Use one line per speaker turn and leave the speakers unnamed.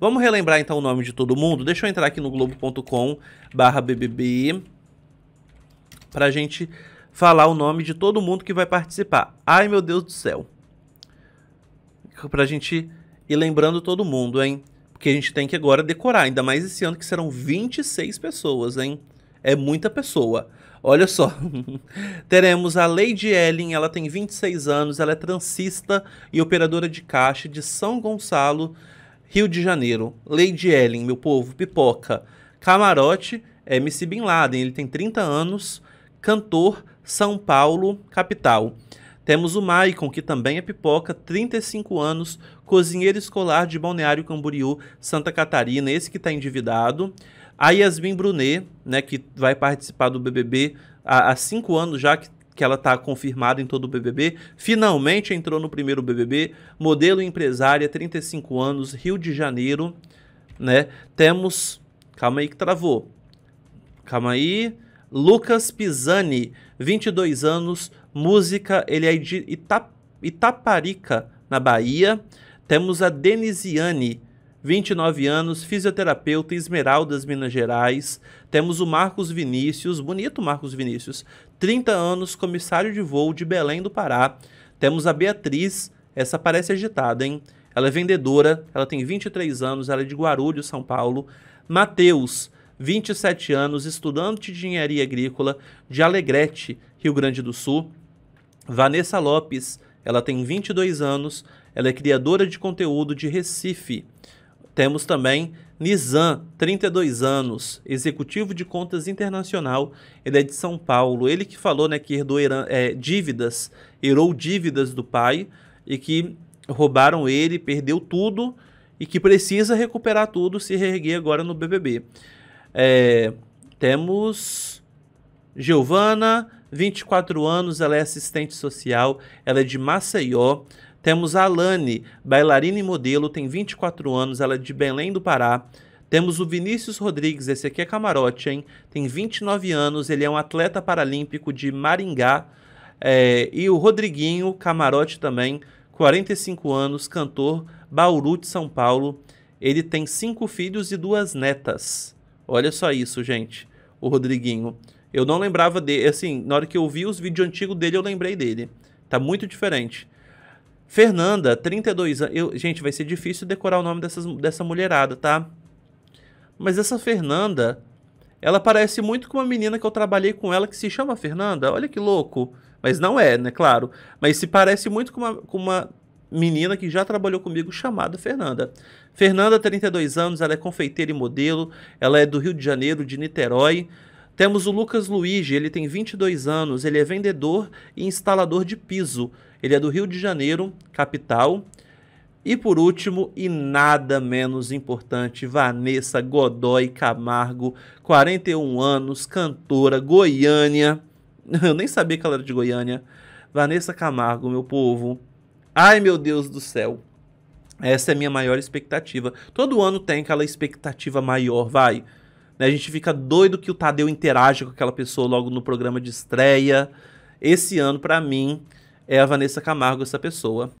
Vamos relembrar então o nome de todo mundo? Deixa eu entrar aqui no globo.com barra BBB pra gente falar o nome de todo mundo que vai participar. Ai, meu Deus do céu. Pra gente ir lembrando todo mundo, hein? Porque a gente tem que agora decorar, ainda mais esse ano que serão 26 pessoas, hein? É muita pessoa. Olha só. Teremos a Lady Ellen, ela tem 26 anos, ela é transista e operadora de caixa de São Gonçalo Rio de Janeiro, Lady Ellen, meu povo, pipoca. Camarote, é MC Bin Laden, ele tem 30 anos, cantor, São Paulo, capital. Temos o Maicon, que também é pipoca, 35 anos, cozinheiro escolar de Balneário Camboriú, Santa Catarina, esse que está endividado. A Yasmin Brunet, né, que vai participar do BBB há, há cinco anos já, que que ela está confirmada em todo o BBB, finalmente entrou no primeiro BBB, modelo empresária, 35 anos, Rio de Janeiro, né? Temos, calma aí que travou. Calma aí. Lucas Pisani, 22 anos, música, ele é de Ita Itaparica, na Bahia. Temos a Denisiane, 29 anos, fisioterapeuta, Esmeraldas, Minas Gerais. Temos o Marcos Vinícius, bonito Marcos Vinícius, 30 anos, comissário de voo de Belém do Pará. Temos a Beatriz, essa parece agitada, hein? Ela é vendedora, ela tem 23 anos, ela é de Guarulhos, São Paulo. Matheus, 27 anos, estudante de engenharia agrícola de Alegrete, Rio Grande do Sul. Vanessa Lopes, ela tem 22 anos, ela é criadora de conteúdo de Recife. Temos também Nizam, 32 anos, executivo de contas internacional, ele é de São Paulo. Ele que falou né, que herdou é, dívidas, herou dívidas do pai e que roubaram ele, perdeu tudo e que precisa recuperar tudo, se reerguer agora no BBB. É, temos Giovana, 24 anos, ela é assistente social, ela é de Maceió. Temos a Alane, bailarina e modelo, tem 24 anos, ela é de Belém do Pará. Temos o Vinícius Rodrigues, esse aqui é camarote, hein? Tem 29 anos, ele é um atleta paralímpico de Maringá. É, e o Rodriguinho, camarote também, 45 anos, cantor, Bauru de São Paulo. Ele tem cinco filhos e duas netas. Olha só isso, gente. O Rodriguinho. Eu não lembrava dele, assim, na hora que eu vi os vídeos antigos dele, eu lembrei dele. Tá muito diferente. Fernanda, 32 anos. Eu, gente, vai ser difícil decorar o nome dessas, dessa mulherada, tá? Mas essa Fernanda, ela parece muito com uma menina que eu trabalhei com ela que se chama Fernanda. Olha que louco. Mas não é, né? Claro. Mas se parece muito com uma, com uma menina que já trabalhou comigo chamada Fernanda. Fernanda, 32 anos, ela é confeiteira e modelo, ela é do Rio de Janeiro, de Niterói. Temos o Lucas Luigi, ele tem 22 anos, ele é vendedor e instalador de piso. Ele é do Rio de Janeiro, capital. E por último, e nada menos importante, Vanessa Godoy Camargo, 41 anos, cantora, Goiânia. Eu nem sabia que ela era de Goiânia. Vanessa Camargo, meu povo. Ai, meu Deus do céu. Essa é a minha maior expectativa. Todo ano tem aquela expectativa maior, vai. Né? A gente fica doido que o Tadeu interaja com aquela pessoa logo no programa de estreia. Esse ano, para mim, é a Vanessa Camargo essa pessoa.